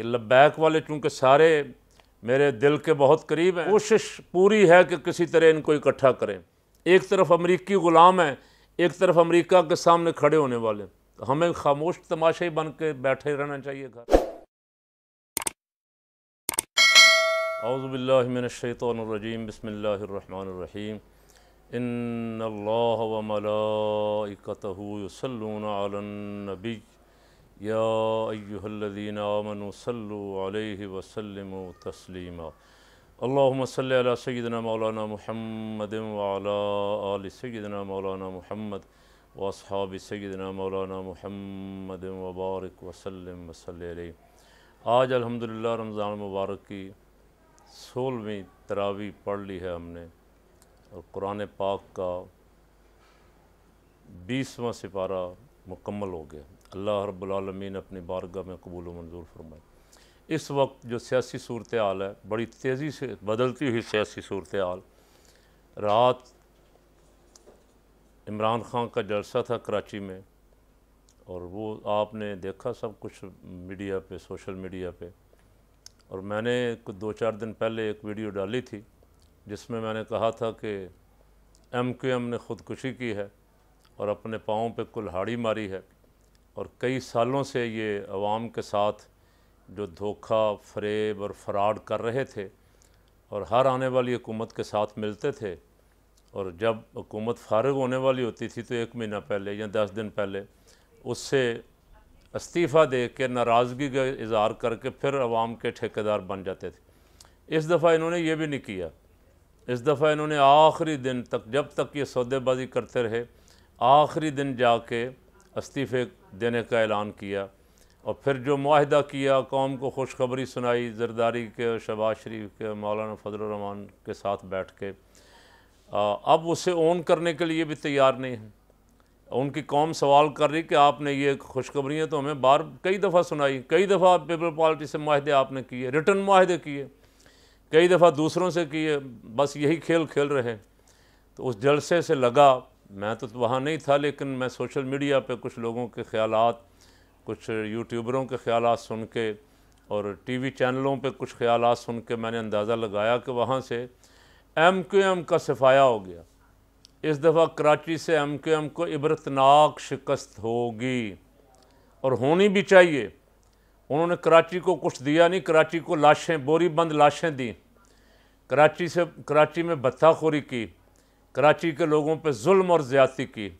कि लब्बैक वाले चूँकि सारे मेरे दिल के बहुत करीब हैं कोशिश पूरी है कि किसी तरह इनको इकट्ठा करें एक तरफ अमरीकी ग़ुलाम हैं एक तरफ अमरीका के सामने खड़े होने वाले तो हमें खामोश तमाशा ही बन के बैठे रहना चाहिए घर अज़बिल्लाशैतरजीम बसमीम इन अल्लाह يا أيها الذين آمنوا صلوا عليه وسلموا تسليما اللهم صل على سيدنا مولانا محمد وعلى آل سيدنا مولانا محمد وأصحاب سيدنا مولانا محمد وبارك وسلم وصلي عليه आज अल्हम्दुलिल्लाह रमज़ान मुबारक की सोलहवीं तरावी पढ़ ली है हमने और कुरान पाक का बीसवा सिपारा मुकम्मल हो गया अल्लाह रब्लमीन अपनी बारगाह में कबूल मंजूर फरमाए इस वक्त जो सियासी सूरत हाल है बड़ी तेज़ी से बदलती हुई सियासी सूरत हाल रात इमरान ख़ान का जलसा था कराची में और वो आपने देखा सब कुछ मीडिया पे सोशल मीडिया पे और मैंने कुछ दो चार दिन पहले एक वीडियो डाली थी जिसमें मैंने कहा था कि एम क्यू एम ने ख़ुदकुशी की है और अपने पाँव पे कुल्हाड़ी मारी है और कई सालों से ये आवाम के साथ जो धोखा फरेब और फ़्राड कर रहे थे और हर आने वाली हुकूमत के साथ मिलते थे और जब हुकूमत फारग होने वाली होती थी तो एक महीना पहले या दस दिन पहले उससे इस्तीफ़ा दे के नाराज़गी का इजहार करके फिर आवाम के ठेकेदार बन जाते थे इस दफ़ा इन्होंने ये भी नहीं किया इस दफ़ा इन्होंने आखिरी दिन तक जब तक ये सौदेबाजी करते रहे आखिरी दिन जाके इस्तीफ़े देने का ऐलान किया और फिर जो माहदा किया कौम को खुशखबरी सुनाई जरदारी के शबाज शरीफ के मौलाना फजलरहमान के साथ बैठ के अब उसे ओन करने के लिए भी तैयार नहीं है उनकी कौम सवाल कर रही कि आपने ये खुशखबरियाँ तो हमें बार कई दफ़ा सुनाई कई दफ़ा पीपल पार्टी से माहदे आपने किए रिटर्न माहदे किए कई दफ़ा दूसरों से किए बस यही खेल खेल रहे तो उस जलसे से लगा मैं तो, तो वहाँ नहीं था लेकिन मैं सोशल मीडिया पे कुछ लोगों के ख्याल कुछ यूट्यूबरों के ख्याल सुन के और टीवी चैनलों पे कुछ ख्याल सुन के मैंने अंदाज़ा लगाया कि वहाँ से एम क्यू एम का सफाया हो गया इस दफ़ा कराची से एम क्यू एम को इबरतनाक शिकस्त होगी और होनी भी चाहिए उन्होंने कराची को कुछ दिया नहीं कराची को लाशें बोरी बंद लाशें दी कराची से कराची में भत्थाखोरी की कराची के लोगों पर जुल्म और ज़्यादती की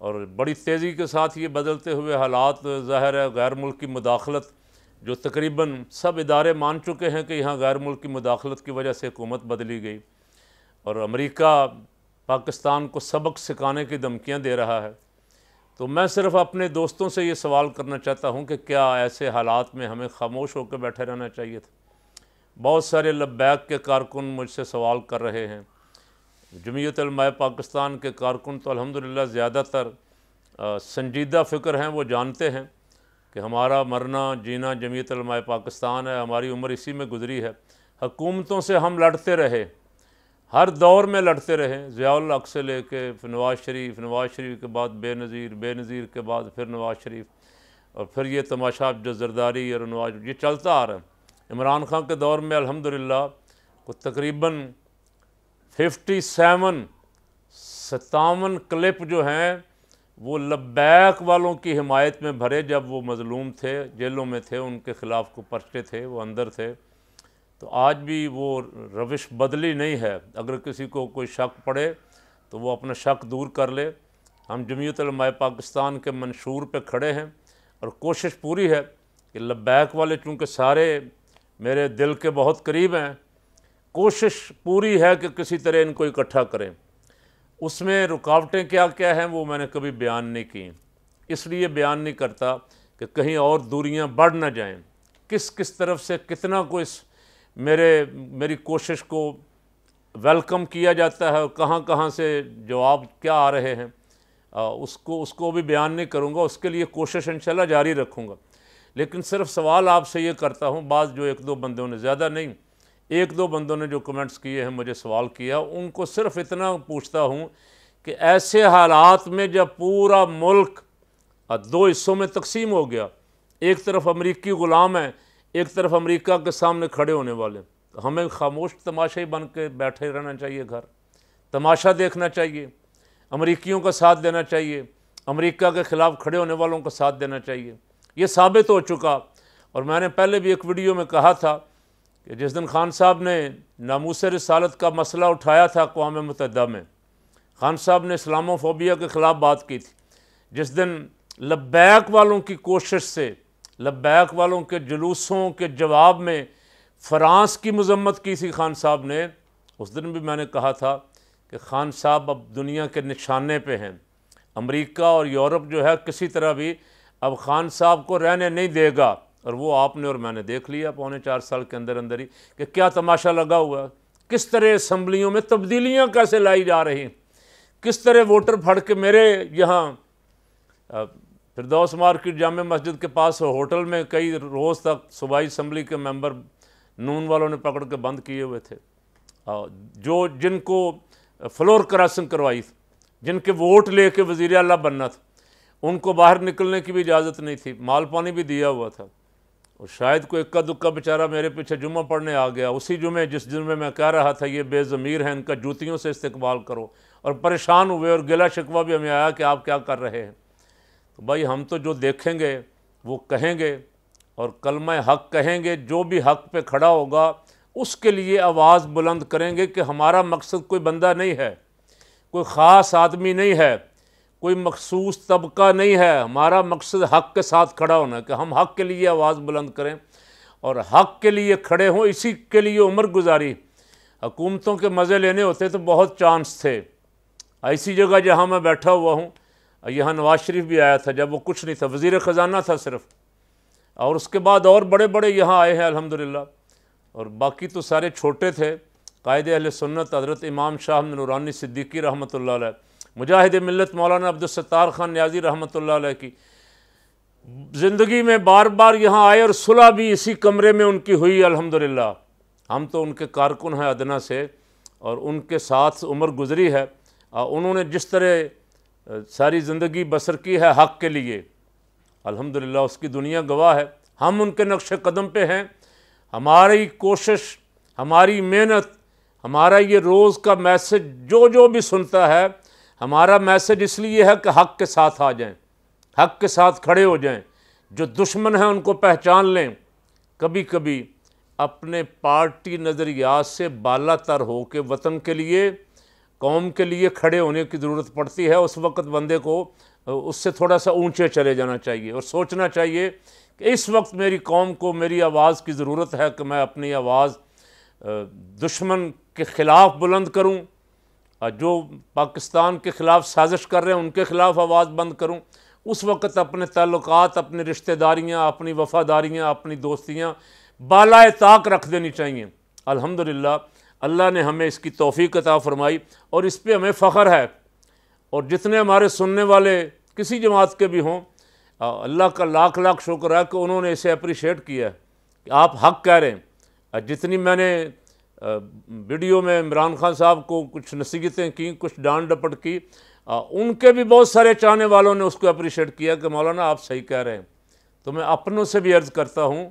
और बड़ी तेज़ी के साथ ये बदलते हुए हालात ज़ाहिर है गैर मुल्की मुदाखलत जो तकरीबन सब इदारे मान चुके हैं कि यहाँ गैर मुल्की मुदाखलत की वजह से हुकूमत बदली गई और अमरीका पाकिस्तान को सबक सिखाने की धमकियाँ दे रहा है तो मैं सिर्फ अपने दोस्तों से ये सवाल करना चाहता हूँ कि क्या ऐसे हालात में हमें खामोश होकर बैठे रहना चाहिए था बहुत सारे लब्बैक के कारकुन मुझसे सवाल कर रहे हैं जमीयतलमाय पाकिस्तान के कारकुन तो अलहमदिल्ला ज़्यादातर संजीदा फ़िक्र हैं वो जानते हैं कि हमारा मरना जीना अलमाय पाकिस्तान है हमारी उम्र इसी में गुजरी है हकूमतों से हम लड़ते रहे हर दौर में लड़ते रहे ज़ियालक से ले कर नवाज़ शरीफ नवाज़ शरीफ के बाद बे नज़ीर के बाद फिर नवाज़ शरीफ और फिर ये तमाशा जो जरदारी और नवाज ये चलता आ रहा है इमरान खान के दौर में अलहमदिल्ला को तकरीबन फिफ्टी सेवन सतावन क्लिप जो हैं वो लब्बैक वालों की हिमायत में भरे जब वो मज़लूम थे जेलों में थे उनके ख़िलाफ़ को पर्चे थे वो अंदर थे तो आज भी वो रविश बदली नहीं है अगर किसी को कोई शक पड़े तो वो अपना शक दूर कर ले हम जमीयतलमाय पाकिस्तान के मंशूर पे खड़े हैं और कोशिश पूरी है कि लब्बैक वाले चूँकि सारे मेरे दिल के बहुत करीब हैं कोशिश पूरी है कि किसी तरह इनको इकट्ठा करें उसमें रुकावटें क्या क्या हैं वो मैंने कभी बयान नहीं की इसलिए बयान नहीं करता कि कहीं और दूरियां बढ़ ना जाएं किस किस तरफ से कितना को इस मेरे मेरी कोशिश को वेलकम किया जाता है और कहाँ कहाँ से जवाब क्या आ रहे हैं आ, उसको उसको भी बयान नहीं करूँगा उसके लिए कोशिश इंशाल्लाह जारी रखूँगा लेकिन सिर्फ सवाल आपसे ये करता हूँ बात जो एक दो बंदों ने ज़्यादा नहीं एक दो बंदों ने जो कमेंट्स किए हैं मुझे सवाल किया उनको सिर्फ इतना पूछता हूँ कि ऐसे हालात में जब पूरा मुल्क दो हिस्सों में तकसीम हो गया एक तरफ अमरीकी ग़ुलाम है एक तरफ अमरीका के सामने खड़े होने वाले तो हमें खामोश तमाशा ही बन के बैठे रहना चाहिए घर तमाशा देखना चाहिए अमरीकियों का साथ देना चाहिए अमरीका के ख़िलाफ़ खड़े होने वालों का साथ देना चाहिए ये साबित हो चुका और मैंने पहले भी एक वीडियो में कहा था कि जिस दिन खान साहब ने नामूस रसालत का मसला उठाया था अकवा मतदा में खान साहब ने इस्लामोफोबिया के ख़िलाफ़ बात की थी जिस दिन लब्बैक वालों की कोशिश से लब्बैक वालों के जुलूसों के जवाब में फ़्रांस की मजम्मत की थी खान साहब ने उस दिन भी मैंने कहा था कि खान साहब अब दुनिया के निशाने पे हैं अमेरिका और यूरोप जो है किसी तरह भी अब खान साहब को रहने नहीं देगा और वो आपने और मैंने देख लिया पौने चार साल के अंदर अंदर ही कि क्या तमाशा लगा हुआ किस तरह असम्बलियों में तब्दीलियाँ कैसे लाई जा रही हैं किस तरह वोटर फड़ के मेरे यहाँ फिरदौस मार्केट जाम मस्जिद के पास होटल में कई रोज़ तक सूबाई इसम्बली के मेंबर नून वालों ने पकड़ के बंद किए हुए थे जो जिनको फ्लोर क्रॉसिंग करवाई थी जिनके वोट ले के वज़ी अल बनना था उनको बाहर निकलने की भी इजाज़त नहीं थी माल पानी भी दिया हुआ था और शायद कोई इक्का दुक्का बेचारा मेरे पीछे जुम्मा पढ़ने आ गया उसी जुमे जिस जुम्मे मैं कह रहा था ये बेज़मीर है इनका जूतियों से इस्तेमाल करो और परेशान हुए और गिला शिकवा भी हमें आया कि आप क्या कर रहे हैं तो भाई हम तो जो देखेंगे वो कहेंगे और कलम हक कहेंगे जो भी हक पे खड़ा होगा उसके लिए आवाज़ बुलंद करेंगे कि हमारा मकसद कोई बंदा नहीं है कोई ख़ास आदमी नहीं है कोई मखसूस तबका नहीं है हमारा मकसद हक़ के साथ खड़ा होना कि हम हक़ के लिए आवाज़ बुलंद करें और हक़ के लिए खड़े हों इसी के लिए उम्र गुजारी हुकूमतों के मज़े लेने होते तो बहुत चांस थे ऐसी जगह जहाँ मैं बैठा हुआ हूँ यहाँ नवाज शरीफ भी आया था जब वो कुछ नहीं था वज़ी ख़जाना था सिर्फ और उसके बाद और बड़े बड़े यहाँ आए हैं अलहमदिल्ला और बाकी तो सारे छोटे थे कायद अहल सुन्नत हज़रत इमाम शाह नूरानी सिद्दीकी रहमत ला मुजाहिद मिलत मौलाना अब्दुलस्तार ख़ान न्याजी रहमत की ज़िंदगी में बार बार यहाँ आए और सुलह भी इसी कमरे में उनकी हुई अल्हम्दुलिल्लाह हम तो उनके कारकुन हैं अदना से और उनके साथ उम्र गुजरी है और उन्होंने जिस तरह सारी ज़िंदगी बसर की है हक़ के लिए अल्हम्दुलिल्लाह उसकी दुनिया गवाह है हम उनके नक्श कदम पे हैं हमारी कोशिश हमारी मेहनत हमारा ये रोज़ का मैसेज जो जो भी सुनता है हमारा मैसेज इसलिए है कि हक के साथ आ जाएं हक के साथ खड़े हो जाएं जो दुश्मन हैं उनको पहचान लें कभी कभी अपने पार्टी नज़रियात से बाला तर हो के वतन के लिए कौम के लिए खड़े होने की ज़रूरत पड़ती है उस वक्त बंदे को उससे थोड़ा सा ऊंचे चले जाना चाहिए और सोचना चाहिए कि इस वक्त मेरी कौम को मेरी आवाज़ की ज़रूरत है कि मैं अपनी आवाज़ दुश्मन के ख़िलाफ़ बुलंद करूं जो पाकिस्तान के ख़िलाफ़ साजिश कर रहे हैं उनके ख़िलाफ़ आवाज़ बंद करूँ उस वक़्त अपने तल्लक अपने रिश्तेदारियाँ अपनी वफ़ादारियाँ अपनी दोस्तियाँ बालाए ताक रख देनी चाहिए अल्हम्दुलिल्लाह अल्लाह ने हमें इसकी तोफ़ी अता फ़रमाई और इस पर हमें फ़ख्र है और जितने हमारे सुनने वाले किसी जमात के भी हों अल्लाह का लाख लाख शुक्र है कि उन्होंने इसे अप्रिशिएट किया है कि आप हक कह रहे हैं जितनी मैंने वीडियो में इमरान खान साहब को कुछ नसीहतें की कुछ डांट डपट की उनके भी बहुत सारे चाहने वालों ने उसको अप्रिशिएट किया कि मौलाना आप सही कह रहे हैं तो मैं अपनों से भी अर्ज़ करता हूँ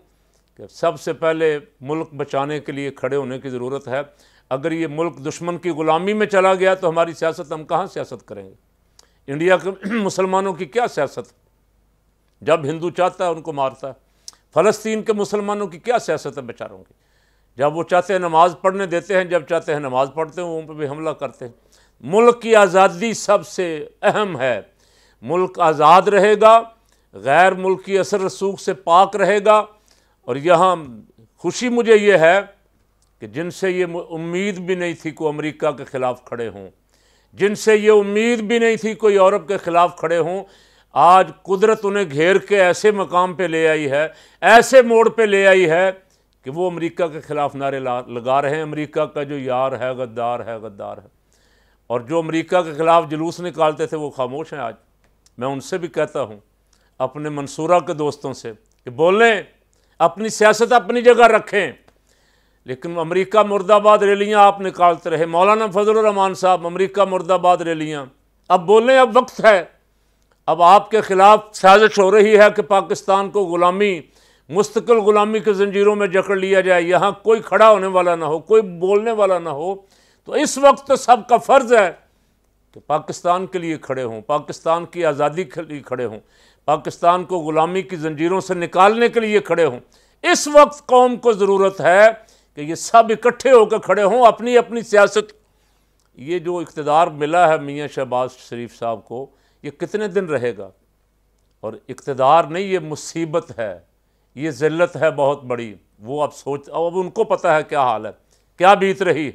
कि सबसे पहले मुल्क बचाने के लिए खड़े होने की ज़रूरत है अगर ये मुल्क दुश्मन की ग़ुलामी में चला गया तो हमारी सियासत हम कहाँ सियासत करेंगे इंडिया के मुसलमानों की क्या सियासत जब हिंदू चाहता है उनको मारता है फ़लस्तीन के मुसलमानों की क्या सियासत है बेचारों की जब वो चाहते हैं नमाज़ पढ़ने देते हैं जब चाहते हैं नमाज़ पढ़ते हैं उन पर भी हमला करते हैं मुल्क की आज़ादी सबसे अहम है मुल्क आज़ाद रहेगा गैर मुल्की असर रसूख से पाक रहेगा और यहाँ खुशी मुझे ये है कि जिनसे ये उम्मीद भी नहीं थी को अमेरिका के ख़िलाफ़ खड़े हों जिनसे ये उम्मीद भी नहीं थी कोई यूरोप के ख़िलाफ़ खड़े हों आज कुदरत उन्हें घेर के ऐसे मकाम पे ले आई है ऐसे मोड़ पे ले आई है कि वो अमेरिका के ख़िलाफ़ नारे लगा रहे हैं अमेरिका का जो यार है गद्दार है गद्दार है और जो अमेरिका के ख़िलाफ़ जुलूस निकालते थे वो खामोश हैं आज मैं उनसे भी कहता हूँ अपने मंसूरा के दोस्तों से कि बोलें अपनी सियासत अपनी जगह रखें लेकिन अमेरिका मुर्दाबाद रैलियाँ आप निकालते रहे मौलाना फजलरहमान साहब अमेरिका मुर्दाबाद रैलियाँ अब बोलें अब वक्त है अब आपके ख़िलाफ़ साजिश हो रही है कि पाकिस्तान को ग़ुलामी मुस्तकिल ग़ुलामी के जंजीरों में जकड़ लिया जाए यहाँ कोई खड़ा होने वाला ना हो कोई बोलने वाला ना हो तो इस वक्त तो सबका फ़र्ज़ है कि पाकिस्तान के लिए खड़े हों पाकिस्तान की आज़ादी के लिए खड़े हों पाकिस्तान को ग़ुलामी की जंजीरों से निकालने के लिए खड़े हों इस वक्त कौम को ज़रूरत है कि ये सब इकट्ठे होकर खड़े हों अपनी अपनी सियासत ये जो इकतदार मिला है मियाँ शहबाज शरीफ साहब को ये कितने दिन रहेगा और इकतदार नहीं ये मुसीबत है ये ज़िल्लत है बहुत बड़ी वो अब सोच अब उनको पता है क्या हाल है क्या बीत रही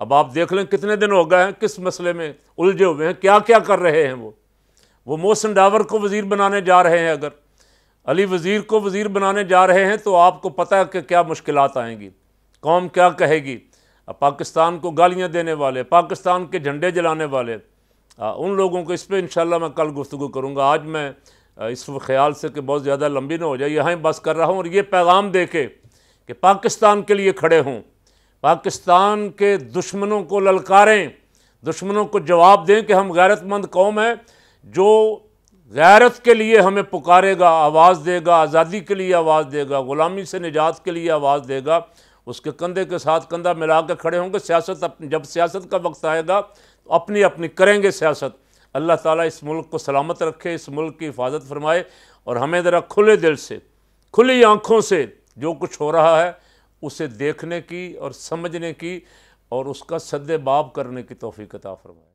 अब आप देख लें कितने दिन हो गए हैं किस मसले में उलझे हुए हैं क्या क्या कर रहे हैं वो वो मोहसिन डावर को वज़ीर बनाने जा रहे हैं अगर अली वज़ीर को वज़ीर बनाने जा रहे हैं तो आपको पता है कि क्या मुश्किल आएँगी कौम क्या कहेगी पाकिस्तान को गालियाँ देने वाले पाकिस्तान के झंडे जलाने वाले आ, उन लोगों को इस पर इन मैं कल गुफ्तु करूँगा आज मैं इस ख्याल से कि बहुत ज़्यादा लंबी ना हो जाए यहाँ बस कर रहा हूँ और ये पैगाम दे के कि पाकिस्तान के लिए खड़े हों पाकिस्तान के दुश्मनों को ललकारें दुश्मनों को जवाब दें कि हम गैरतमंद कौम है जो गैरत के लिए हमें पुकारेगा आवाज़ देगा आज़ादी के लिए आवाज़ देगा ग़ुलामी से निजात के लिए आवाज़ देगा उसके कंधे के साथ कंधा मिला के खड़े होंगे सियासत जब सियासत का वक्त आएगा तो अपनी अपनी करेंगे सियासत अल्लाह ताला इस मुल्क को सलामत रखे इस मुल्क की हिफाजत फरमाए और हमें ज़रा खुले दिल से खुली आँखों से जो कुछ हो रहा है उसे देखने की और समझने की और उसका बाब करने की तोफ़ी कता फरमाए